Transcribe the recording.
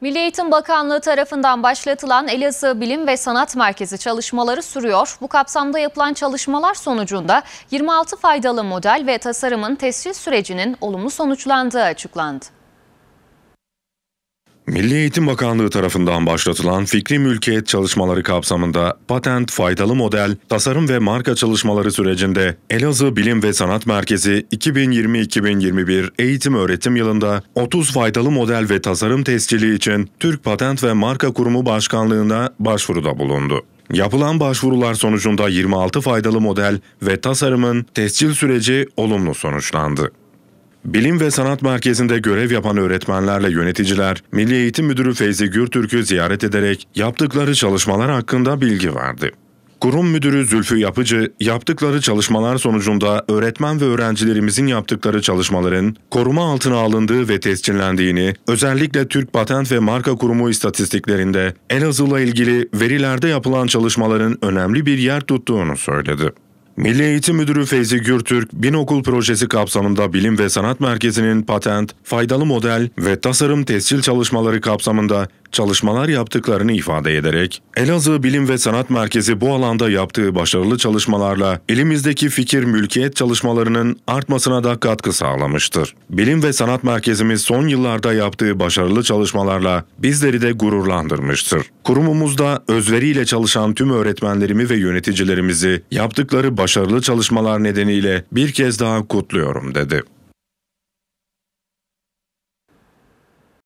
Milli Eğitim Bakanlığı tarafından başlatılan Elazığ Bilim ve Sanat Merkezi çalışmaları sürüyor. Bu kapsamda yapılan çalışmalar sonucunda 26 faydalı model ve tasarımın tescil sürecinin olumlu sonuçlandığı açıklandı. Milli Eğitim Bakanlığı tarafından başlatılan fikri mülkiyet çalışmaları kapsamında patent, faydalı model, tasarım ve marka çalışmaları sürecinde Elazığ Bilim ve Sanat Merkezi 2020-2021 eğitim öğretim yılında 30 faydalı model ve tasarım tescili için Türk Patent ve Marka Kurumu Başkanlığı'na başvuruda bulundu. Yapılan başvurular sonucunda 26 faydalı model ve tasarımın tescil süreci olumlu sonuçlandı. Bilim ve Sanat Merkezi'nde görev yapan öğretmenlerle yöneticiler, Milli Eğitim Müdürü Feyzi Gürtürk'ü ziyaret ederek yaptıkları çalışmalar hakkında bilgi verdi. Kurum Müdürü Zülfü Yapıcı, yaptıkları çalışmalar sonucunda öğretmen ve öğrencilerimizin yaptıkları çalışmaların koruma altına alındığı ve tescillendiğini, özellikle Türk Patent ve Marka Kurumu istatistiklerinde en Elazığ'la ilgili verilerde yapılan çalışmaların önemli bir yer tuttuğunu söyledi. Milli Eğitim Müdürü Feyzi Gürtürk, Bin Okul Projesi kapsamında Bilim ve Sanat Merkezi'nin patent, faydalı model ve tasarım tescil çalışmaları kapsamında çalışmalar yaptıklarını ifade ederek, Elazığ Bilim ve Sanat Merkezi bu alanda yaptığı başarılı çalışmalarla elimizdeki fikir mülkiyet çalışmalarının artmasına da katkı sağlamıştır. Bilim ve Sanat Merkezimiz son yıllarda yaptığı başarılı çalışmalarla bizleri de gururlandırmıştır. Kurumumuzda özveriyle çalışan tüm öğretmenlerimi ve yöneticilerimizi yaptıkları başarılı çalışmalar nedeniyle bir kez daha kutluyorum dedi.